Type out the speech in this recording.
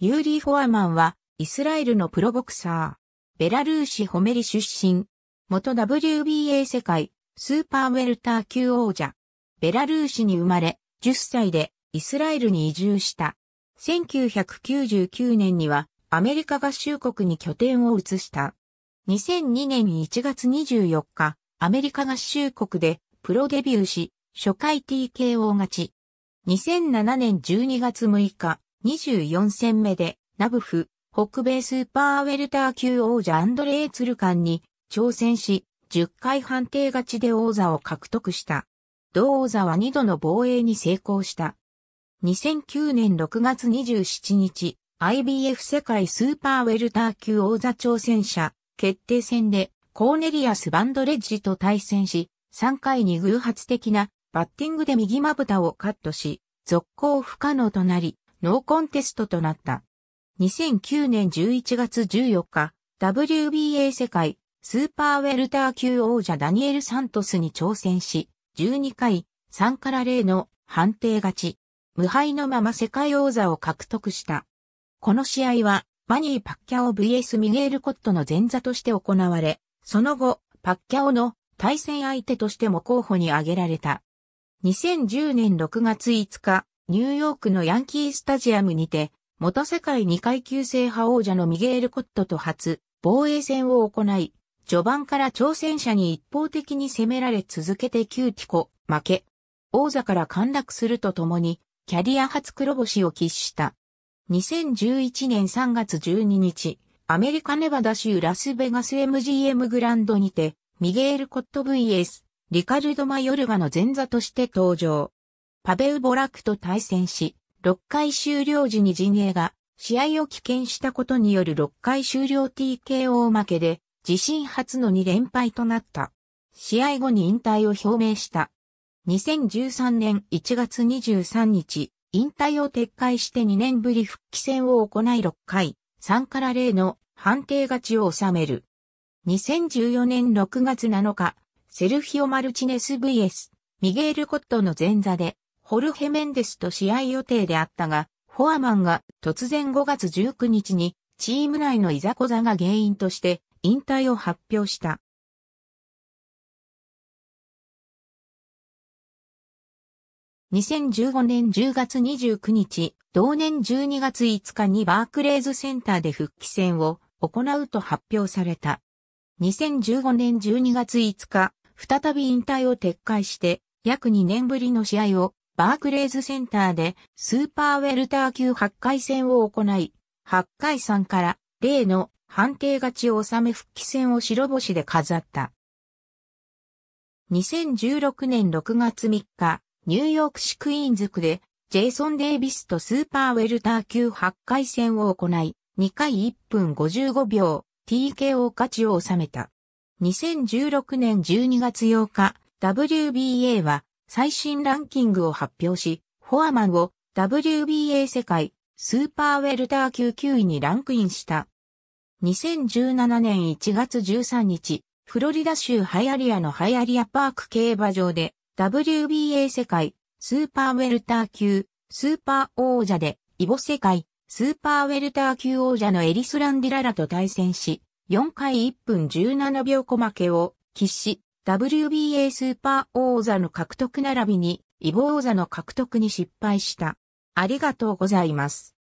ユーリー・フォアマンは、イスラエルのプロボクサー。ベラルーシ・ホメリ出身。元 WBA 世界、スーパーウェルター級王者。ベラルーシに生まれ、10歳でイスラエルに移住した。1999年には、アメリカ合衆国に拠点を移した。2002年1月24日、アメリカ合衆国でプロデビューし、初回 TKO 勝ち。2007年12月6日、24戦目で、ナブフ、北米スーパーウェルター級王者アンドレー・ツルカンに挑戦し、10回判定勝ちで王座を獲得した。同王座は2度の防衛に成功した。2009年6月27日、IBF 世界スーパーウェルター級王座挑戦者決定戦でコーネリアス・バンドレッジと対戦し、3回に偶発的なバッティングで右まぶたをカットし、続行不可能となり、ノーコンテストとなった。2009年11月14日、WBA 世界スーパーウェルター級王者ダニエル・サントスに挑戦し、12回3から0の判定勝ち、無敗のまま世界王座を獲得した。この試合は、バニー・パッキャオ VS ミゲール・コットの前座として行われ、その後、パッキャオの対戦相手としても候補に挙げられた。2010年6月5日、ニューヨークのヤンキースタジアムにて、元世界2階級制覇王者のミゲール・コットと初、防衛戦を行い、序盤から挑戦者に一方的に攻められ続けて9ティコ、負け。王座から陥落するとともに、キャリア初黒星を喫した。2011年3月12日、アメリカネバダ州ラスベガス MGM グランドにて、ミゲール・コット VS、リカルド・マヨルガの前座として登場。パベウ・ボラクと対戦し、6回終了時に陣営が試合を棄権したことによる6回終了 TKO 負けで、自身初の2連敗となった。試合後に引退を表明した。2013年1月23日、引退を撤回して2年ぶり復帰戦を行い6回、3から0の判定勝ちを収める。2014年6月7日、セルフィオ・マルチネス VS、ミゲール・コットの前座で、ホルヘメンデスと試合予定であったが、フォアマンが突然5月19日にチーム内のいざこざが原因として引退を発表した。2015年10月29日、同年12月5日にバークレーズセンターで復帰戦を行うと発表された。2015年12月5日、再び引退を撤回して、約2年ぶりの試合をバークレーズセンターでスーパーウェルター級8回戦を行い、8回3から0の判定勝ちを収め復帰戦を白星で飾った。2016年6月3日、ニューヨーク市クイーンズ区で、ジェイソン・デイビスとスーパーウェルター級8回戦を行い、2回1分55秒、TKO 勝ちを収めた。2016年12月8日、WBA は最新ランキングを発表し、フォアマンを WBA 世界スーパーウェルター級9位にランクインした。2017年1月13日、フロリダ州ハイアリアのハイアリアパーク競馬場で WBA 世界スーパーウェルター級スーパー王者でイボ世界スーパーウェルター級王者のエリスランディララと対戦し、4回1分17秒小負けを喫し、WBA スーパー王座の獲得並びに、イボ王座の獲得に失敗した。ありがとうございます。